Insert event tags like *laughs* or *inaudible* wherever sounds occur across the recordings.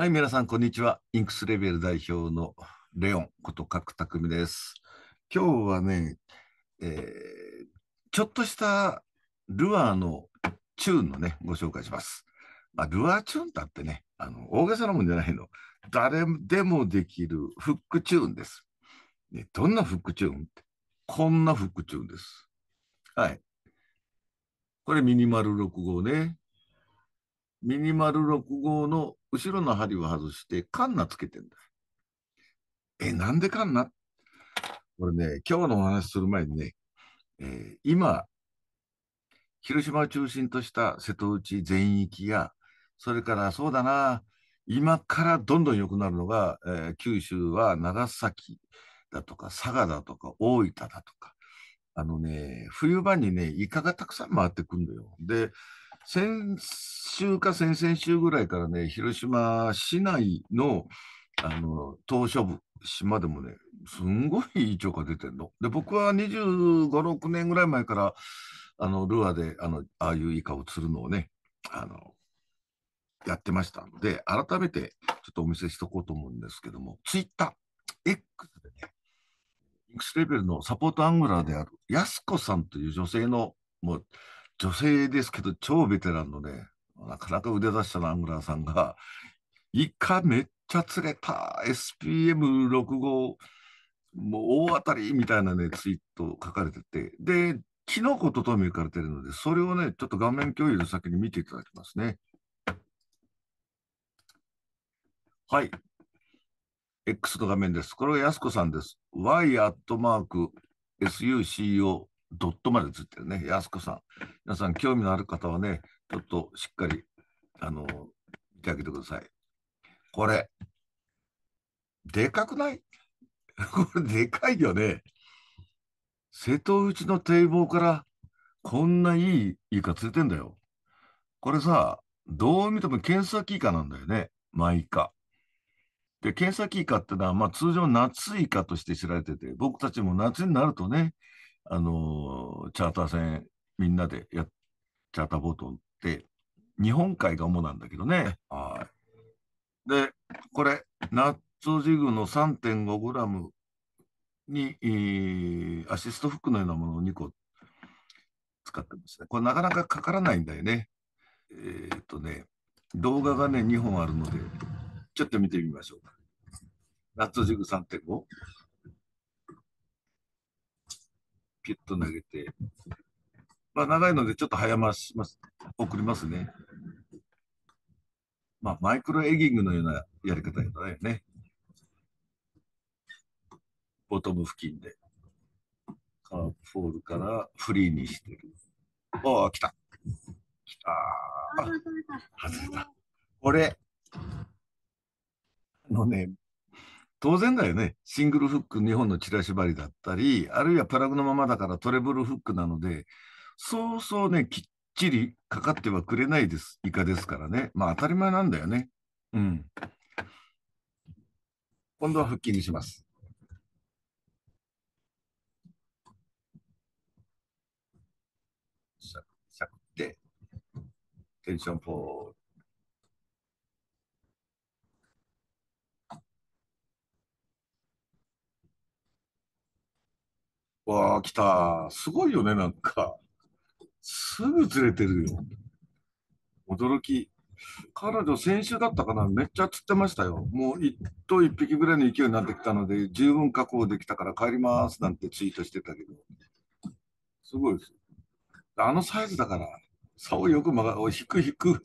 はい、皆さん、こんにちは。インクスレベル代表のレオンこと角匠です。今日はね、えー、ちょっとしたルアーのチューンのね、ご紹介します。まあ、ルアーチューンだってね、あの、大げさなもんじゃないの。誰でもできるフックチューンです。ね、どんなフックチューンこんなフックチューンです。はい。これミニマル6号ね。ミニマル6号の後ろの針を外して、カンナつけてんだ。え、なんでカンナこれね、今日のお話する前にね、えー、今、広島を中心とした瀬戸内全域や、それからそうだな、今からどんどん良くなるのが、えー、九州は長崎だとか佐賀だとか大分だとか、あのね、冬場にね、イカがたくさん回ってくるのよ。で、先週か先々週ぐらいからね、広島市内のあの島しょ部、島でもね、すんごいいい蝶が出てるの。で、僕は25、6年ぐらい前から、あのルアーであのああいうイカを釣るのをね、あのやってましたので、改めてちょっとお見せしとこうと思うんですけども、ツイッター、X でね、X レベルのサポートアングラーである、やすこさんという女性の、もう、女性ですけど、超ベテランのね、なかなか腕出したラングラーさんが、イカめっちゃ釣れた !SPM65、もう大当たりみたいなね、ツイート書かれてて、で、キノコととも行かれてるので、それをね、ちょっと画面共有の先に見ていただきますね。はい。X の画面です。これは安子さんです。y アットマーク suco ドットまでついてるね、安子さん。皆さん、興味のある方はね、ちょっとしっかり、あの、見てあげてください。これ、でかくない *laughs* これ、でかいよね。瀬戸内の堤防から、こんないいイカ釣れてんだよ。これさ、どう見ても検査イカなんだよね、マイカ。で、検査イカってのは、まあ、通常夏イカとして知られてて、僕たちも夏になるとね、あの、チャーター船、みんなでや、チャーターボートをって、日本海が主なんだけどね。はい。で、これ、ナッツジグの3.5グラムに、えー、アシストフックのようなものを2個使ってますね。これなかなかかからないんだよね。えー、っとね、動画がね、2本あるので、ちょっと見てみましょうか。ナッツジグ3.5。キュッと投げて、まあ、長いのでちょっと早まします、送りますね。まあ、マイクロエギングのようなやり方だよね。ボトム付近で。カープフォールからフリーにしてる。おお、来た。来た。外れた。これ、あのね、当然だよね。シングルフック日本のチラシ張りだったり、あるいはプラグのままだからトレブルフックなので、そうそうね、きっちりかかってはくれないです。イカですからね。まあ当たり前なんだよね。うん。今度は腹筋にします。しゃくって、テンションポール。わあ、来た。すごいよね、なんか。すぐ釣れてるよ。驚き。彼女、先週だったかな、めっちゃ釣ってましたよ。もう1頭1匹ぐらいの勢いになってきたので、十分確保できたから帰りますなんてツイートしてたけど、すごいです。あのサイズだから、竿よく曲が、お引く引く、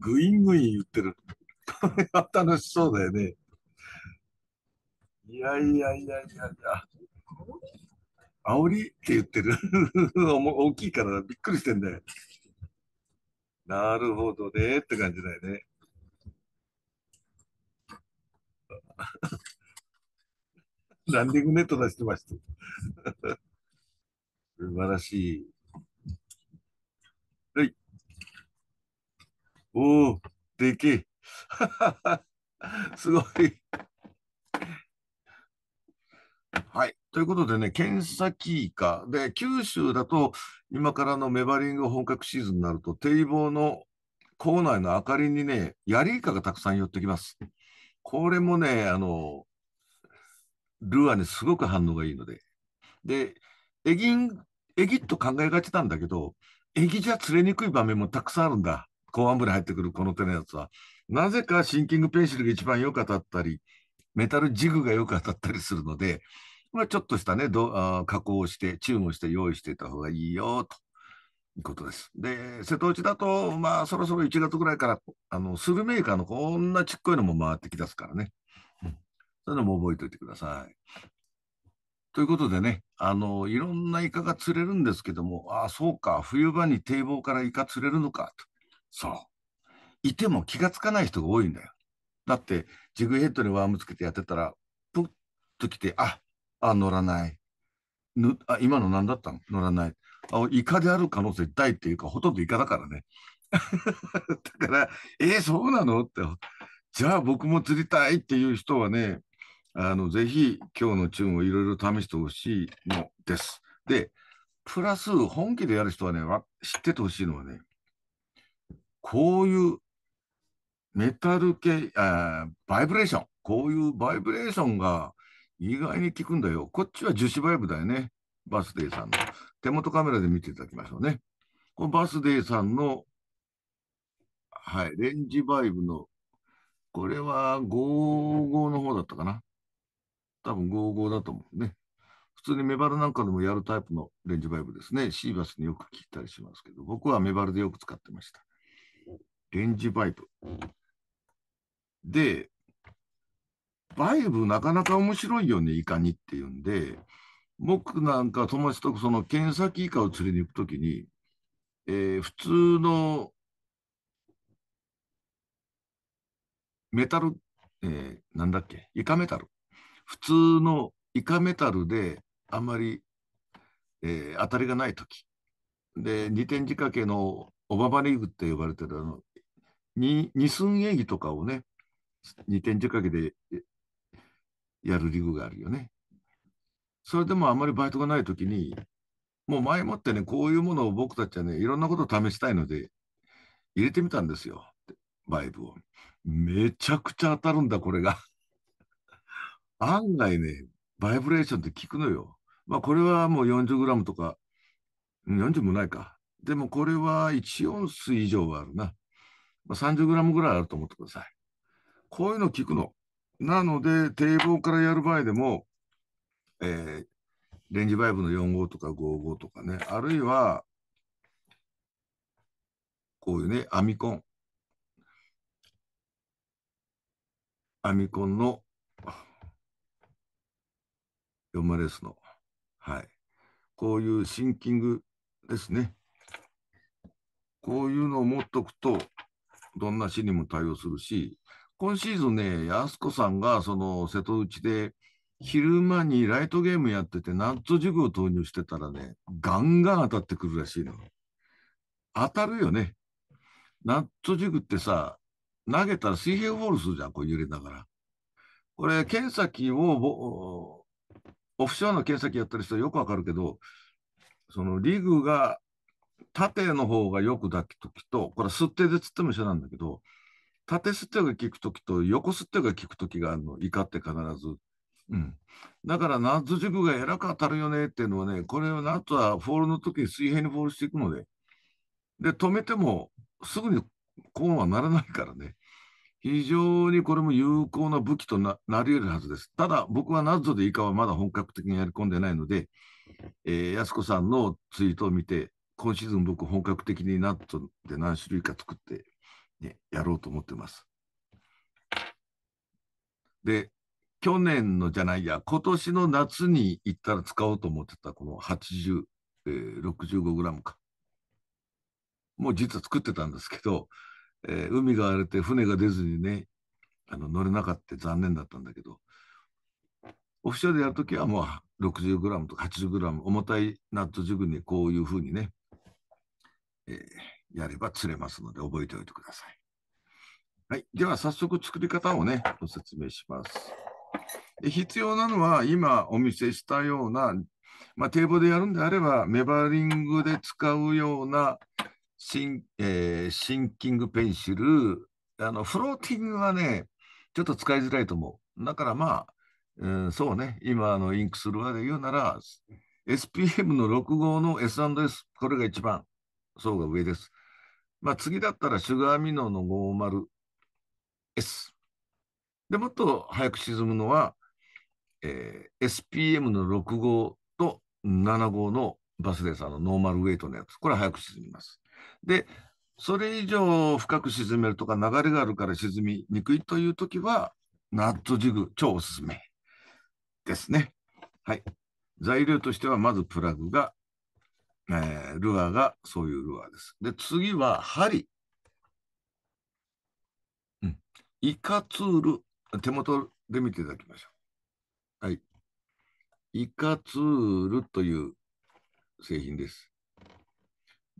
グイングイン言ってる。これは楽しそうだよね。いやいやいやいやいや。煽りって言ってる *laughs* 大きいからびっくりしてんだよ。なるほどねって感じだよね。ランディングネット出してました。*laughs* 素晴らしい。はい。おお、でけえ。*laughs* すごい。ということでね、検査サキイカ。で、九州だと、今からのメバリング本格シーズンになると、堤防の構内の明かりにね、ヤリイカがたくさん寄ってきます。これもね、あの、ルアーにすごく反応がいいので。で、エギン、エギと考えがちなんだけど、エギじゃ釣れにくい場面もたくさんあるんだ。公安部に入ってくるこの手のやつは。なぜかシンキングペンシルが一番良かったり、メタルジグが良かったりするので、まあ、ちょっとしたね、どあ加工して、チューンをして用意していた方がいいよ、ということです。で、瀬戸内だと、まあ、そろそろ1月ぐらいから、あの、スルメーカーのこんなちっこいのも回ってきだすからね。そういうのも覚えておいてください。ということでね、あの、いろんなイカが釣れるんですけども、ああ、そうか、冬場に堤防からイカ釣れるのか、と。そう。いても気がつかない人が多いんだよ。だって、ジグヘッドにワームつけてやってたら、プッと来て、あ、あ、乗らない。ぬあ今の何だったの乗らない。あイカである可能性大っていうか、ほとんどイカだからね。*laughs* だから、えー、そうなのって。じゃあ僕も釣りたいっていう人はね、あの、ぜひ今日のチューンをいろいろ試してほしいのです。で、プラス本気でやる人はね、知っててほしいのはね、こういうメタル系あ、バイブレーション。こういうバイブレーションが意外に効くんだよ。こっちは樹脂バイブだよね。バースデーさんの。手元カメラで見ていただきましょうね。このバースデーさんの、はい、レンジバイブの、これは55の方だったかな。多分55だと思うね。普通にメバルなんかでもやるタイプのレンジバイブですね。シーバスによく聞いたりしますけど、僕はメバルでよく使ってました。レンジバイブ。で、バイブなかなか面白いよね、イカにっていうんで、僕なんか友達とその剣先イカを釣りに行くときに、えー、普通のメタル、えー、なんだっけ、イカメタル。普通のイカメタルであんまり、えー、当たりがないとき。で、二点仕掛けのオババリーグって呼ばれてるあの、二寸営業とかをね、二点仕掛けでやる理由があるよね。それでもあまりバイトがないときに、もう前もってね、こういうものを僕たちはね、いろんなことを試したいので、入れてみたんですよ。バイブを。めちゃくちゃ当たるんだ、これが。*laughs* 案外ね、バイブレーションって効くのよ。まあ、これはもう 40g とか、40もないか。でもこれは1オン以上はあるな。まあ、30g ぐらいあると思ってください。こういうの効くの。なので、堤防からやる場合でも、えー、レンジバイブの4号とか5号とかね、あるいは、こういうね、アミコン。アミコンの4 r スの、はい。こういうシンキングですね。こういうのを持っとくと、どんな死にも対応するし、今シーズンね、安子さんがその瀬戸内で、昼間にライトゲームやってて、ナット塾を投入してたらね、ガンガン当たってくるらしいの。当たるよね。ナット塾ってさ、投げたら水平フォールするじゃん、こう揺れながら。これ、検査機を、オフショアの検査機やってる人はよくわかるけど、そのリグが縦の方がよく抱きときと、これ、吸ってで釣っても一緒なんだけど、縦ステが効くときと横ステが効くときがあるの、イカって必ず。うん。だから、ナッツ軸が偉く当たるよねっていうのはね、これをナッツはフォールの時に水平にフォールしていくので、で、止めてもすぐにこうはならないからね。非常にこれも有効な武器となり得るはずです。ただ、僕はナッツでイカはまだ本格的にやり込んでないので、えー、安子さんのツイートを見て、今シーズン僕本格的にナッツで何種類か作ってね、やろうと思ってます。で、去年のじゃないや、今年の夏に行ったら使おうと思ってた、この80、えー、65グラムか。もう実は作ってたんですけど、えー、海が荒れて船が出ずにね、あの乗れなかった残念だったんだけど、オフショアでやるときはもう60グラムとか80グラム、重たいナットグにこういうふうにね、えー、やれば釣れますので覚えておいてください。はい、では早速作り方をね、ご説明します。必要なのは、今お見せしたような、まあ、堤防でやるんであれば、メバリングで使うようなシン,、えー、シンキングペンシル、あのフローティングはね、ちょっと使いづらいと思う。だからまあ、うん、そうね、今あのインクするわで言うなら、SPM の6号の S&S、これが一番、層が上です。まあ、次だったらシュガーミノの50、S。で、もっと早く沈むのは、えー、SPM の6号と7号のバスレーサーのノーマルウェイトのやつ。これは早く沈みます。で、それ以上深く沈めるとか流れがあるから沈みにくいというときは、ナットジグ超おすすめですね。はい。材料としてはまずプラグが、えー、ルアーがそういうルアーです。で、次は針。イカツール、手元で見ていただきましょう。はい。イカツールという製品です。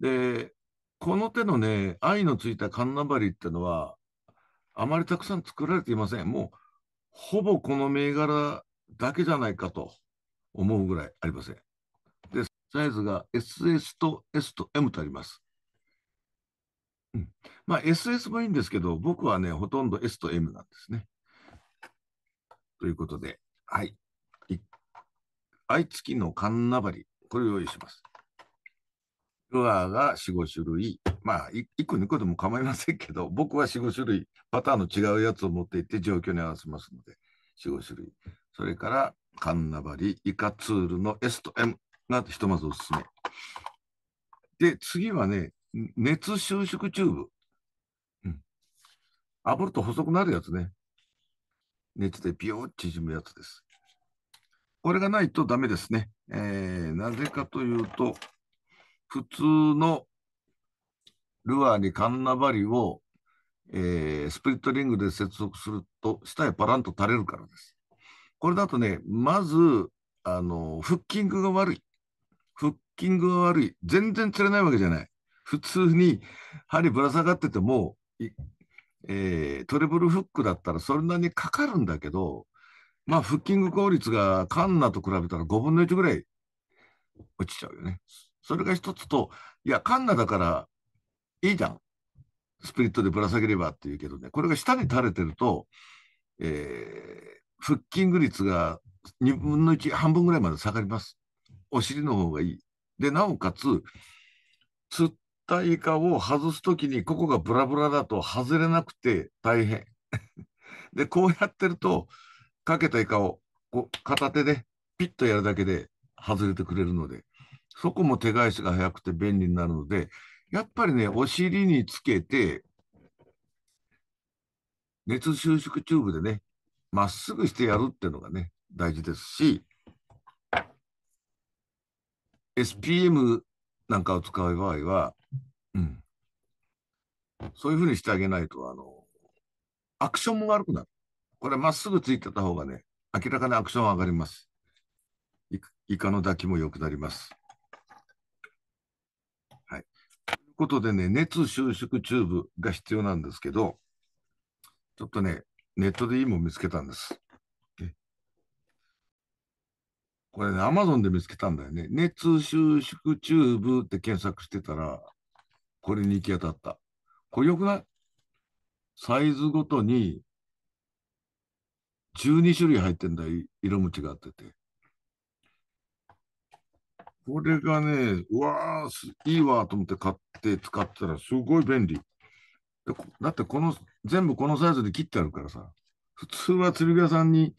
で、この手のね、愛のついたカンナバリってのは、あまりたくさん作られていません。もう、ほぼこの銘柄だけじゃないかと思うぐらいありません。で、サイズが SS と S と M とあります。うん、まあ SS もいいんですけど、僕はね、ほとんど S と M なんですね。ということで、はい。愛月のカンナバリ、これを用意します。ルアーが4、5種類。まあ、1個2個でも構いませんけど、僕は4、5種類、パターンの違うやつを持っていって状況に合わせますので、4、5種類。それから、カンナバリ、イカツールの S と M がひとまずおすすめ。で、次はね、熱収縮チューブ。うん。炙ると細くなるやつね。熱でピヨー縮むやつです。これがないとダメですね。えー、なぜかというと、普通のルアーにカンナバリを、えー、スプリットリングで接続すると、下へパランと垂れるからです。これだとね、まず、あの、フッキングが悪い。フッキングが悪い。全然釣れないわけじゃない。普通に針ぶら下がってても、えー、トレブルフックだったらそれなりにかかるんだけど、まあ、フッキング効率がカンナと比べたら5分の1ぐらい落ちちゃうよね。それが一つと、いや、カンナだからいいじゃん。スプリットでぶら下げればっていうけどね、これが下に垂れてると、えー、フッキング率が2分の1、半分ぐらいまで下がります。お尻の方がいい。で、なおかつ、つっイカを外すときに、ここがブラブラだと外れなくて大変。*laughs* で、こうやってると、かけたイカをこう片手でピッとやるだけで外れてくれるので、そこも手返しが早くて便利になるので、やっぱりね、お尻につけて、熱収縮チューブでね、まっすぐしてやるっていうのがね、大事ですし、SPM なんかを使う場合は、うん。そういうふうにしてあげないと、あの、アクションも悪くなる。これまっすぐついてた方がね、明らかにアクション上がります。イカの抱きも良くなります。はい。ということでね、熱収縮チューブが必要なんですけど、ちょっとね、ネットでいいもん見つけたんです。これね、アマゾンで見つけたんだよね。熱収縮チューブって検索してたら、これに行き当たった。これよくないサイズごとに12種類入ってんだ、色も違ってて。これがね、うわー、いいわと思って買って使ったらすごい便利。だってこの、全部このサイズで切ってあるからさ、普通は釣り具屋さんに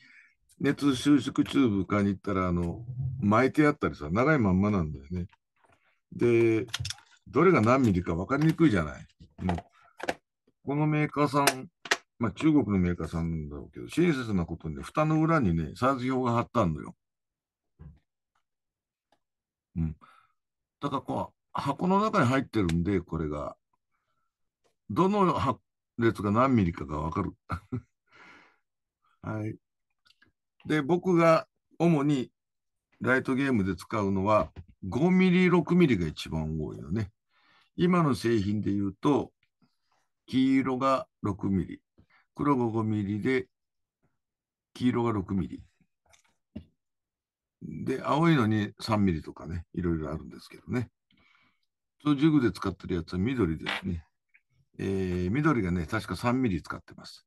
熱収縮チューブ買いに行ったら、あの、巻いてあったりさ、長いまんまなんだよね。で、どれが何ミリか分かりにくいじゃない。もうこのメーカーさん、まあ、中国のメーカーさんなんだろうけど、親切なことに蓋の裏にね、サイズ表が貼ったんだよ。うん。だからこう、箱の中に入ってるんで、これが、どの列が何ミリかが分かる。*laughs* はい。で、僕が主にライトゲームで使うのは5ミリ、6ミリが一番多いのね。今の製品で言うと、黄色が6ミリ、黒が5ミリで、黄色が6ミリ。で、青いのに3ミリとかね、いろいろあるんですけどね。そう、ジグで使ってるやつは緑ですね。えー、緑がね、確か3ミリ使ってます。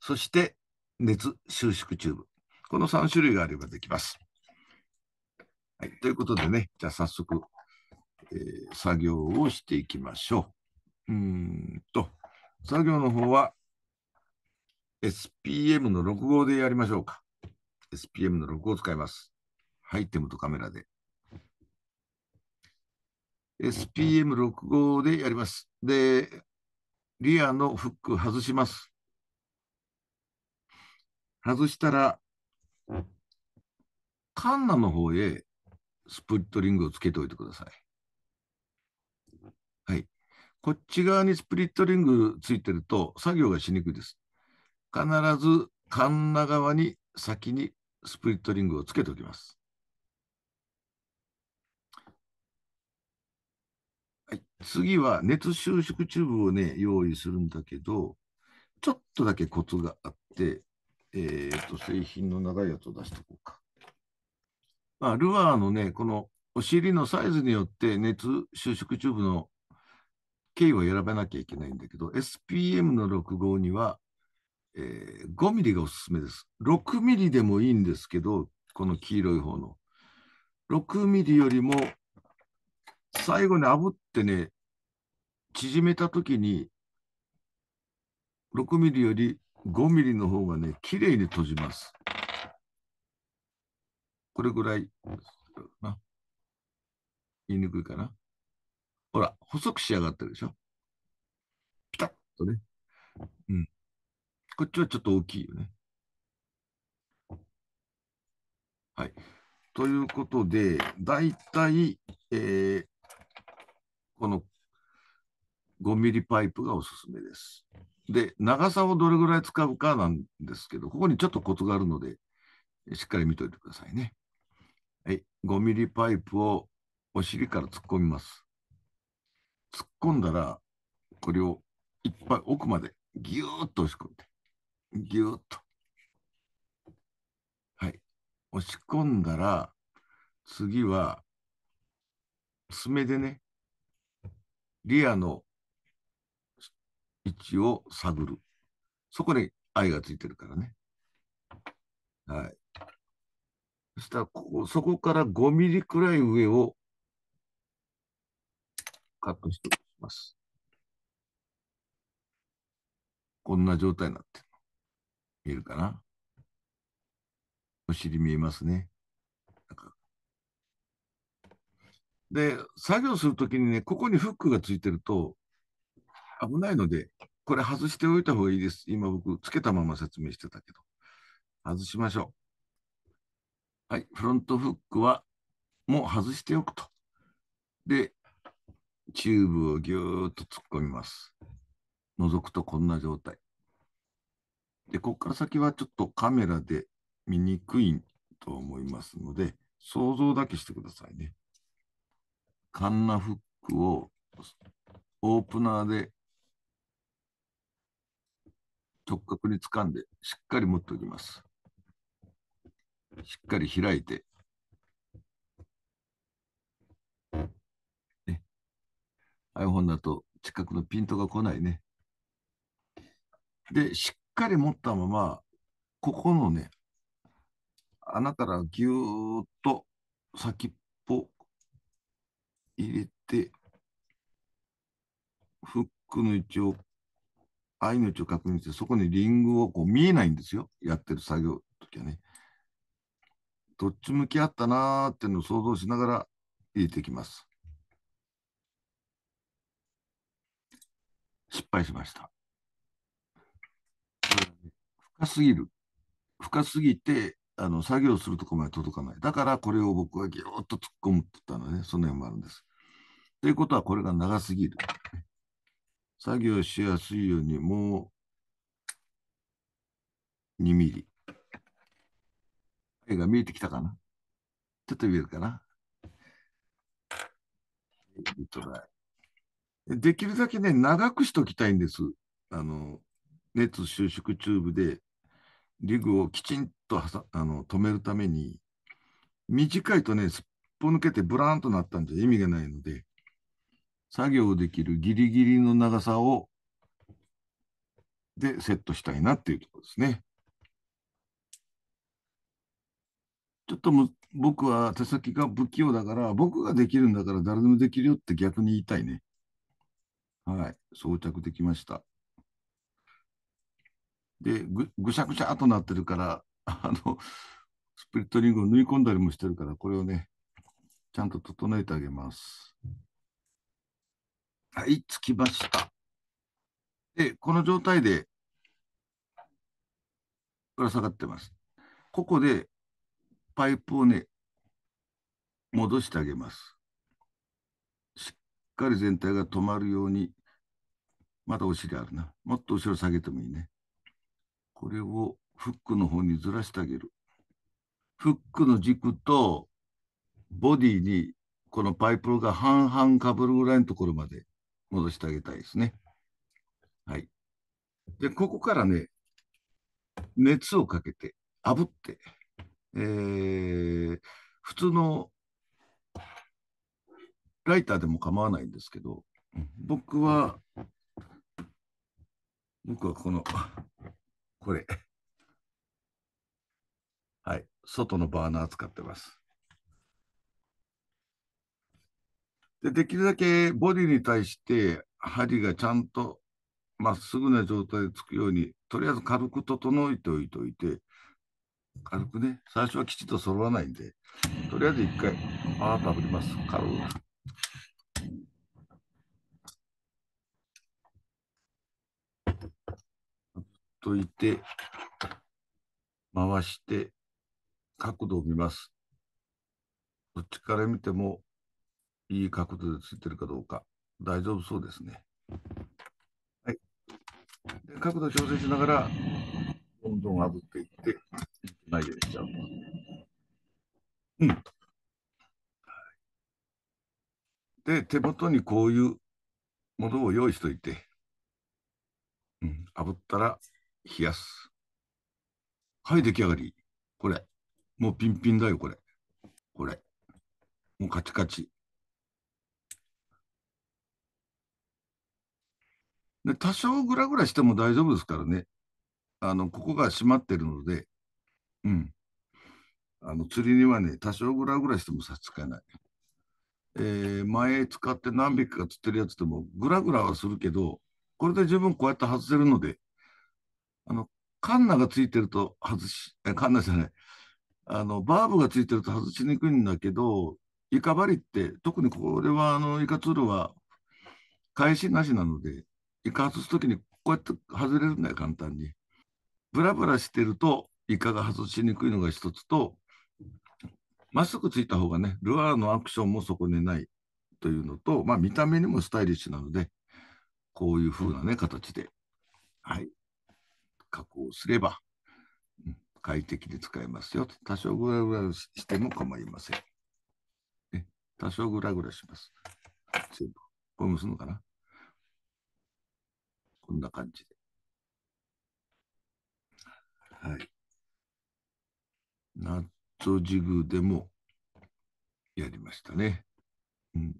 そして、熱収縮チューブ。この3種類があればできます。はい、ということでね、じゃあ早速、えー、作業をしていきましょう。うんと、作業の方は SPM の6号でやりましょうか。SPM の6号を使います。イテムとカメラで。SPM6 号でやります。で、リアのフック外します。外したら、カンナの方へスプリットリングをつけておいてください。はい。こっち側にスプリットリングついてると作業がしにくいです。必ずカンナ側に先にスプリットリングをつけておきます。はい、次は熱収縮チューブをね、用意するんだけど、ちょっとだけコツがあって、えー、と、製品の長いやつを出しとこうか。まあ、ルアーのね、このお尻のサイズによって熱収縮チューブの径を選ばなきゃいけないんだけど、SPM の65には、えー、5ミリがおすすめです。6ミリでもいいんですけど、この黄色い方の。6ミリよりも、最後に炙ってね、縮めたときに、6ミリより5ミリの方がね、綺麗に閉じます。これぐらい、言いにくいかな。ほら、細く仕上がってるでしょピタッとね。うん。こっちはちょっと大きいよね。はい。ということで、だいたい、えー、この5ミリパイプがおすすめです。で、長さをどれぐらい使うかなんですけど、ここにちょっとコツがあるので、しっかり見ておいてくださいね。はい、5ミリパイプをお尻から突っ込みます。突っ込んだら、これをいっぱい奥までぎゅーっと押し込んで、ぎゅーっと。はい。押し込んだら、次は、爪でね、リアの位置を探る。そこに愛がついてるからね。はい。そしたらここ、そこから5ミリくらい上をカットしておきます。こんな状態になってる。見えるかなお尻見えますね。で、作業するときにね、ここにフックがついてると、危ないので、これ外しておいた方がいいです。今僕、つけたまま説明してたけど。外しましょう。はい、フロントフックはもう外しておくと。で、チューブをぎゅーっと突っ込みます。覗くとこんな状態。で、ここから先はちょっとカメラで見にくいと思いますので、想像だけしてくださいね。カンナフックをオープナーで直角につかんで、しっかり持っておきます。しっかり開いて、ね、iPhone だと近くのピントが来ないね。で、しっかり持ったまま、ここのね、穴からぎゅーっと先っぽ入れて、フックの位置をアイヌチを確認して、そこにリングをこう見えないんですよ。やってる作業の時はね。どっち向き合ったなーっていうのを想像しながら入れていきます。失敗しました。深すぎる。深すぎて、あの作業するとこまで届かない。だからこれを僕はぎゅーっと突っ込むって言ったのね、その辺もあるんです。ということはこれが長すぎる。作業しやすいようにもう2ミリ。絵が見えてきたかなちょっと見えるかなできるだけね、長くしときたいんです。あの、熱収縮チューブで、リグをきちんとあの止めるために、短いとね、すっぽ抜けてブラーンとなったんじゃ意味がないので、作業できるギリギリの長さを、でセットしたいなっていうところですね。ちょっとも僕は手先が不器用だから、僕ができるんだから誰でもできるよって逆に言いたいね。はい、装着できました。で、ぐぐしゃぐしゃっとなってるから、あの、スプリットリングを縫い込んだりもしてるから、これをね、ちゃんと整えてあげます。はい、着きました。で、この状態でぶら下がってます。ここでパイプをね、戻してあげます。しっかり全体が止まるように、まだお尻あるな。もっと後ろ下げてもいいね。これをフックの方にずらしてあげる。フックの軸とボディにこのパイプが半々かぶるぐらいのところまで戻してあげたいですね。はい。で、ここからね、熱をかけて、炙って、えー、普通のライターでも構わないんですけど、僕は、僕はこの、これ。はい。外のバーナー使ってます。でできるだけボディに対して針がちゃんとまっすぐな状態でつくように、とりあえず軽く整えておいておいて、軽くね、最初はきちっと揃わないんで、とりあえず一回、パーッとります。軽く。といて、回して、角度を見ます。どっちから見てもいい角度でついてるかどうか、大丈夫そうですね。はい。で角度調整しながら、どんどん炙っていって、投しちゃう。うん。で、手元にこういうものを用意しといて、うん、炙ったら冷やす。はい、出来上がり。これ。もうピンピンだよ、これ。これ。もうカチカチ。で多少グラグラしても大丈夫ですからね。あの、ここが閉まってるので、うん。あの、釣りにはね、多少グラグラしても差し支えない。えー、前使って何匹か釣ってるやつでも、グラグラはするけど、これで十分こうやって外せるので、あの、カンナがついてると外し、え、カンナじゃない。あの、バーブがついてると外しにくいんだけど、イカバリって、特にこれは、あの、イカツールは、返しなしなので、イカ外す時にこうやって外れるんだよ簡単に。ブラブラしてるとイカが外しにくいのが一つとまっすぐついた方がねルアーのアクションもそこにないというのと、まあ、見た目にもスタイリッシュなのでこういう風なね形で、はい、加工すれば、うん、快適に使えますよ多少ぐらグラしても構いません。多少ぐらぐらします。全部。これもするのかなこんな感じで。はい。ナットジグでもやりましたね。うん。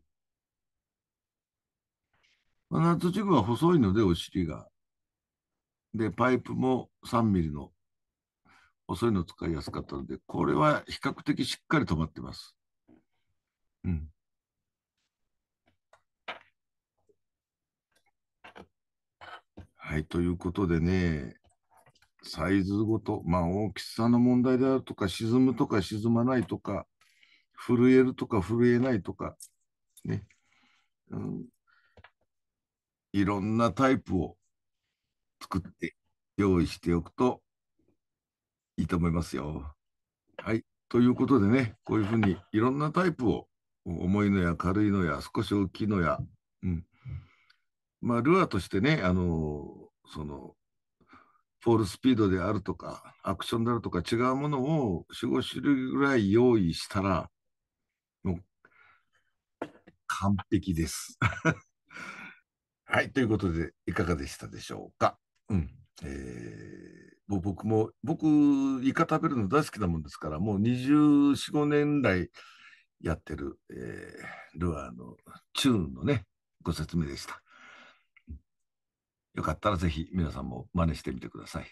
まナットジグは細いので、お尻が。で、パイプも3ミリの細いの使いやすかったので、これは比較的しっかり止まってます。うん。はい、ということでね、サイズごと、まあ大きさの問題であるとか、沈むとか沈まないとか、震えるとか震えないとか、ね、うん、いろんなタイプを作って用意しておくといいと思いますよ。はい。ということでね、こういうふうにいろんなタイプを、重いのや軽いのや少し大きいのや、うん、まあ、ルアーとしてね、あの、その、フォールスピードであるとか、アクションであるとか、違うものを4、5種類ぐらい用意したら、もう、完璧です。*laughs* はい、ということで、いかがでしたでしょうか。うん。えー、もう僕も、僕、イカ食べるの大好きなもんですから、もう24、5年来やってる、えー、ルアーのチューンのね、ご説明でした。よかったらぜひ皆さんも真似してみてください。